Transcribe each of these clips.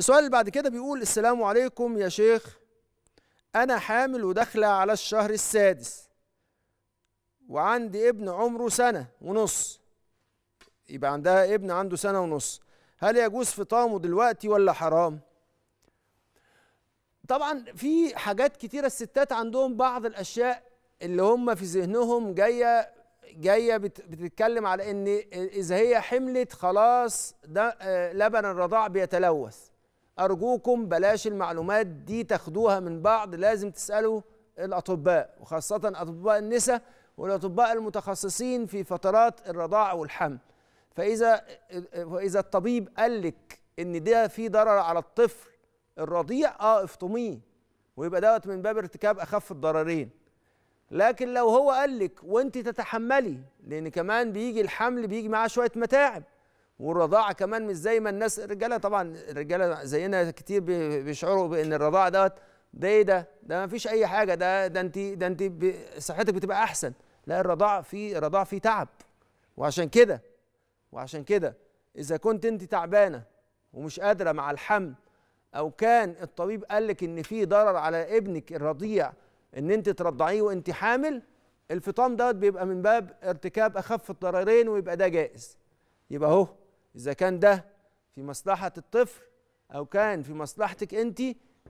السؤال اللي بعد كده بيقول السلام عليكم يا شيخ أنا حامل وداخلة على الشهر السادس وعندي ابن عمره سنة ونص يبقى عندها ابن عنده سنة ونص هل يجوز فطامه دلوقتي ولا حرام؟ طبعا في حاجات كتيرة الستات عندهم بعض الأشياء اللي هم في ذهنهم جاية جاية بتتكلم على إن إذا هي حملت خلاص ده آه، لبن الرضاع بيتلوث أرجوكم بلاش المعلومات دي تاخدوها من بعض لازم تسألوا الأطباء وخاصة أطباء النساء والأطباء المتخصصين في فترات الرضاعة والحمل فإذا وإذا الطبيب قال لك إن ده في ضرر على الطفل الرضيع أه افطميه ويبقى دوت من باب ارتكاب أخف الضررين لكن لو هو قال لك وانت تتحملي لان كمان بيجي الحمل بيجي معاه شويه متاعب والرضاعه كمان مش زي ما الناس الرجاله طبعا الرجاله زينا كتير بيشعروا بان الرضاعه دوت ده ايه ده ده ما فيش اي حاجه ده ده انت ده انت صحتك بتبقى احسن لا الرضاعه في الرضاعه في تعب وعشان كده وعشان كده اذا كنت انت تعبانه ومش قادره مع الحمل او كان الطبيب قال لك ان في ضرر على ابنك الرضيع ان انت ترضعيه وانت حامل الفطام دوت بيبقى من باب ارتكاب اخف الضررين ويبقى ده جائز يبقى اهو إذا كان ده في مصلحة الطفل أو كان في مصلحتك أنت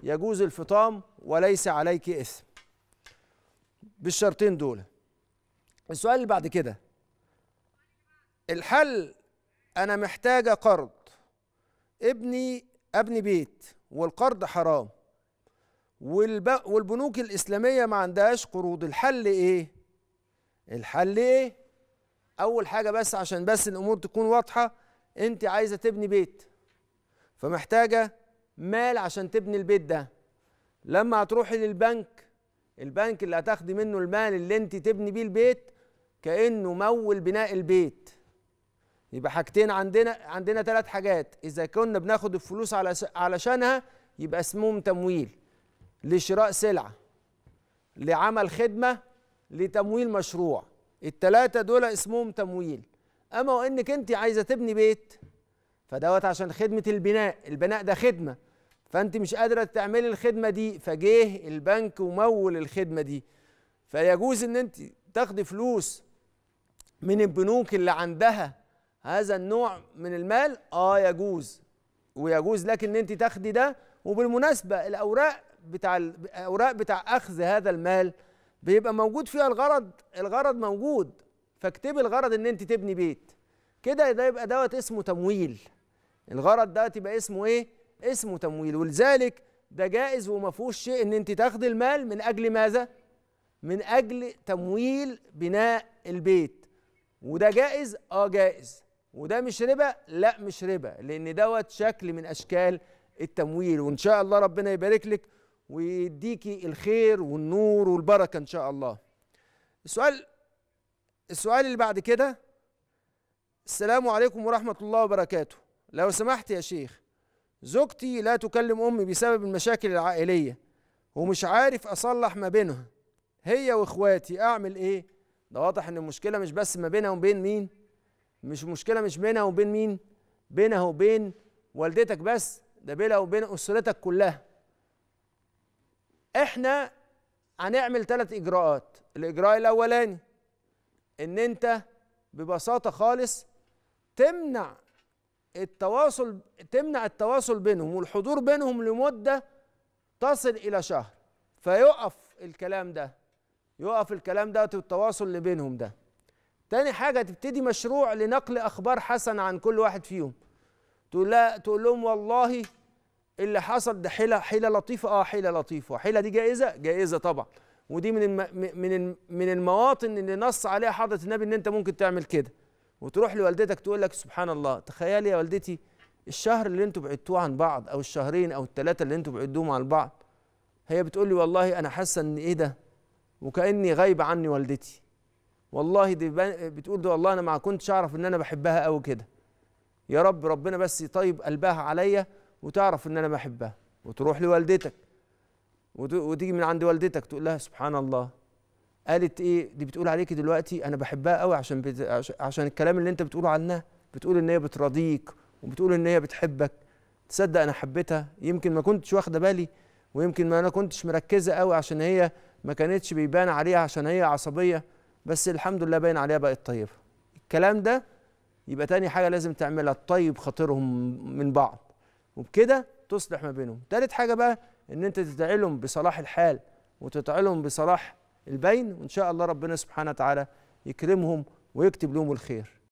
يجوز الفطام وليس عليك إثم بالشرطين دول السؤال اللي بعد كده الحل أنا محتاجة قرض ابني أبني بيت والقرض حرام والب... والبنوك الإسلامية ما عندهاش قروض الحل إيه؟ الحل إيه؟ أول حاجة بس عشان بس الأمور تكون واضحة انت عايزه تبني بيت فمحتاجه مال عشان تبني البيت ده لما هتروحي للبنك البنك اللي هتاخدي منه المال اللي انت تبني بيه البيت كانه مول بناء البيت يبقى حاجتين عندنا عندنا ثلاث حاجات اذا كنا بناخد الفلوس على علشانها يبقى اسمهم تمويل لشراء سلعه لعمل خدمه لتمويل مشروع الثلاثه دول اسمهم تمويل اما وانك انت عايزه تبني بيت فدوت عشان خدمه البناء البناء ده خدمه فانت مش قادره تعملي الخدمه دي فجه البنك ومول الخدمه دي فيجوز ان انت تاخدي فلوس من البنوك اللي عندها هذا النوع من المال اه يجوز ويجوز لك ان انت تاخدي ده وبالمناسبه الاوراق بتاع الاوراق بتاع اخذ هذا المال بيبقى موجود فيها الغرض الغرض موجود فاكتبي الغرض ان انت تبني بيت كده ده يبقى دوت اسمه تمويل الغرض ده يبقى اسمه ايه اسمه تمويل ولذلك ده جائز وما فيهوش شيء ان انت تاخدي المال من اجل ماذا من اجل تمويل بناء البيت وده جائز اه جائز وده مش ربا لا مش ربا لان دوت شكل من اشكال التمويل وان شاء الله ربنا يبارك لك ويديكي الخير والنور والبركه ان شاء الله السؤال السؤال اللي بعد كده السلام عليكم ورحمة الله وبركاته لو سمحت يا شيخ زوجتي لا تكلم أمي بسبب المشاكل العائلية ومش عارف أصلح ما بينها هي وإخواتي أعمل إيه؟ ده واضح إن المشكلة مش بس ما بينها وبين مين؟ مش مشكلة مش بينها وبين مين؟ بينها وبين والدتك بس ده بينها وبين أسرتك كلها إحنا هنعمل ثلاث إجراءات الإجراء الأولاني ان انت ببساطه خالص تمنع التواصل تمنع التواصل بينهم والحضور بينهم لمده تصل الى شهر فيقف الكلام ده يقف الكلام ده والتواصل اللي بينهم ده تاني حاجة تبتدي مشروع لنقل أخبار حسنة عن كل واحد فيهم تقول لا تقول لهم والله اللي حصل ده حيلة حيلة لطيفة اه حيلة لطيفة حيلة دي جائزة جائزة طبعا ودي من من من المواطن اللي نص عليها حضره النبي ان انت ممكن تعمل كده وتروح لوالدتك تقول لك سبحان الله تخيلي يا والدتي الشهر اللي انتوا بعدتوه عن بعض او الشهرين او الثلاثه اللي انتوا بعدوهم عن بعض هي بتقول لي والله انا حاسه ان ايه ده وكاني غايبه عني والدتي والله دي بتقول ده والله انا ما كنتش اعرف ان انا بحبها قوي كده يا رب ربنا بس يطيب قلبها عليا وتعرف ان انا بحبها وتروح لوالدتك وتيجي من عند والدتك تقول لها سبحان الله قالت ايه دي بتقول عليكي دلوقتي انا بحبها قوي عشان بت... عشان الكلام اللي انت بتقوله عنها بتقول ان هي بتراضيك وبتقول ان هي بتحبك تصدق انا حبيتها يمكن ما كنتش واخده بالي ويمكن ما انا كنتش مركزه قوي عشان هي ما كانتش بيبان عليها عشان هي عصبيه بس الحمد لله باين عليها بقت طيبه الكلام ده يبقى تاني حاجه لازم تعملها تطيب خاطرهم من بعض وبكده تصلح ما بينهم تالت حاجه بقى ان انت تدعي لهم بصلاح الحال وتدعي لهم بصلاح البين وان شاء الله ربنا سبحانه وتعالى يكرمهم ويكتب لهم الخير